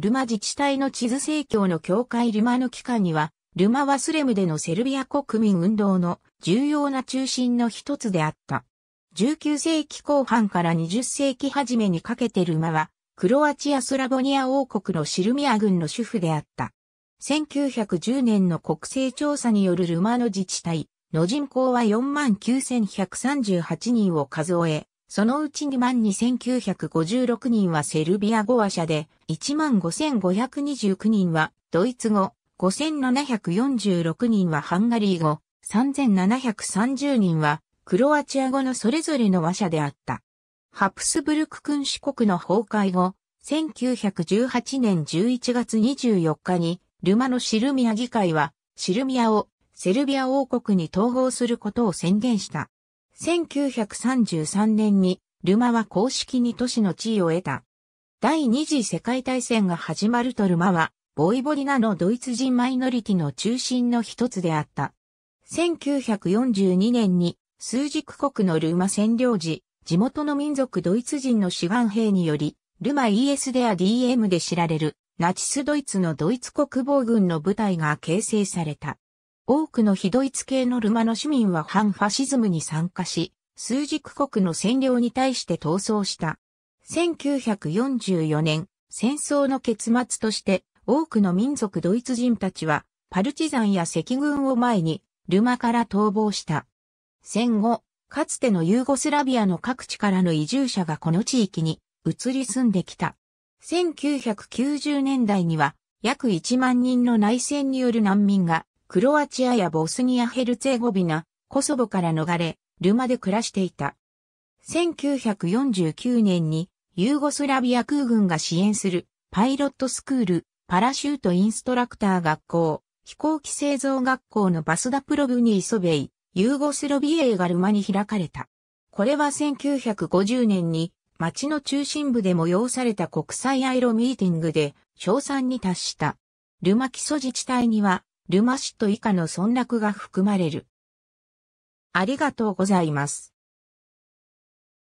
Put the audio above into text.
ルマ自治体の地図政教の教会ルマの機関には、ルマはスレムでのセルビア国民運動の重要な中心の一つであった。19世紀後半から20世紀初めにかけてルマは、クロアチア・スラボニア王国のシルミア軍の主婦であった。1910年の国勢調査によるルマの自治体の人口は49,138人を数え、そのうち22,956人はセルビア語話者で、15,529人はドイツ語、5,746人はハンガリー語、3,730人はクロアチア語のそれぞれの話者であった。ハプスブルク君主国の崩壊後、1918年11月24日に、ルマのシルミア議会は、シルミアをセルビア王国に統合することを宣言した。1933年にルマは公式に都市の地位を得た。第二次世界大戦が始まるとルマは、ボイボリナのドイツ人マイノリティの中心の一つであった。1942年に、数軸国のルマ占領時、地元の民族ドイツ人の志願兵により、ルマ ES でア DM で知られる、ナチスドイツのドイツ国防軍の部隊が形成された。多くの非ドイツ系のルマの市民は反ファシズムに参加し、数軸国の占領に対して逃走した。1944年、戦争の結末として多くの民族ドイツ人たちはパルチザンや赤軍を前にルマから逃亡した。戦後、かつてのユーゴスラビアの各地からの移住者がこの地域に移り住んできた。1990年代には約1万人の内戦による難民がクロアチアやボスニア・ヘルツェゴビナ、コソボから逃れ、ルマで暮らしていた。1949年にユーゴスラビア空軍が支援するパイロットスクール、パラシュートインストラクター学校、飛行機製造学校のバスダプロブニーソベイ、ユーゴスロビエーがルマに開かれた。これは1950年に町の中心部で催された国際アイロミーティングで賞賛に達した。ルマ基礎自治体にはルマ氏と以下の村落が含まれる。ありがとうございます。